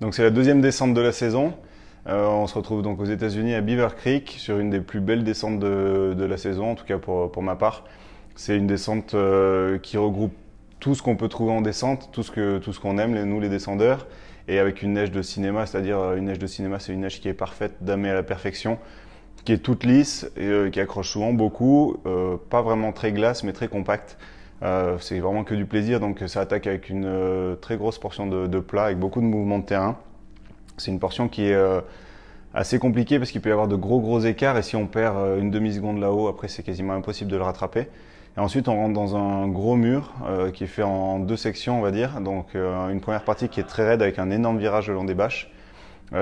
Donc c'est la deuxième descente de la saison. Euh, on se retrouve donc aux États-Unis à Beaver Creek sur une des plus belles descentes de, la saison, en tout cas pour, ma part. C'est une descente euh, qui regroupe tout ce qu'on peut trouver en descente, tout ce tout qu'on aime, nous les descendeurs, et avec une neige de cinéma, c'est-à-dire euh, une neige de cinéma, c'est une neige qui est parfaite, damée à la perfection, qui est toute lisse et qui accroche souvent beaucoup, pas vraiment très glace mais très compacte. Euh, c'est vraiment que du plaisir, donc ça attaque avec une euh, très grosse portion de, plat, avec beaucoup de mouvements de terrain. C'est une portion qui est euh, assez compliquée parce qu'il peut y avoir de gros gros écarts et si on perd une demi-seconde là-haut, après c'est quasiment impossible de le rattraper. Et ensuite on rentre dans un gros mur qui est fait en deux sections on va dire, donc une première partie qui est très raide avec un énorme virage le long des bâches.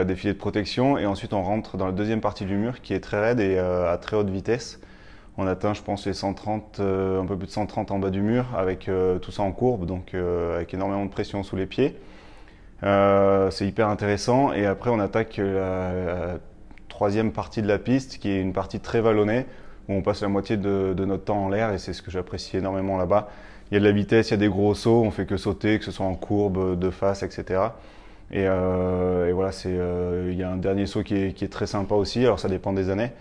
des filets de protection et ensuite on rentre dans la deuxième partie du mur qui est très raide et à très haute vitesse on atteint, je pense, les 130, euh, un peu plus de 130 en bas du mur, avec euh, tout ça en courbe, donc euh, avec énormément de pression sous les pieds. c'est hyper intéressant. Et après, on attaque la, troisième partie de la piste, qui est une partie très vallonnée, où on passe la moitié de, notre temps en l'air, et c'est ce que j'apprécie énormément là-bas. Il y a de la vitesse, il y a des gros sauts, on fait que sauter, que ce soit en courbe, de face, etc. Et, voilà, c'est, il y a un dernier saut qui est, très sympa aussi, alors ça dépend des années.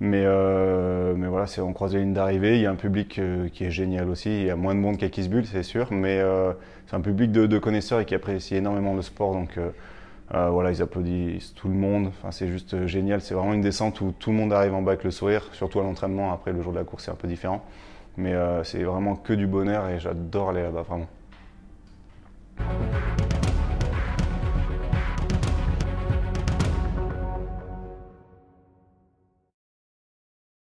Mais, euh, mais voilà, on croise les lignes d'arrivée. Il y a un public euh, qui est génial aussi. Il y a moins de monde qu'à Kissbull, c'est sûr, mais euh, c'est un public de, connaisseurs et qui apprécie énormément le sport. Donc voilà, ils applaudissent tout le monde. Enfin, c'est juste génial. C'est vraiment une descente où tout le monde arrive en bas avec le sourire, surtout à l'entraînement. Après, le jour de la course, c'est un peu différent. Mais c'est vraiment que du bonheur et j'adore aller là-bas, vraiment.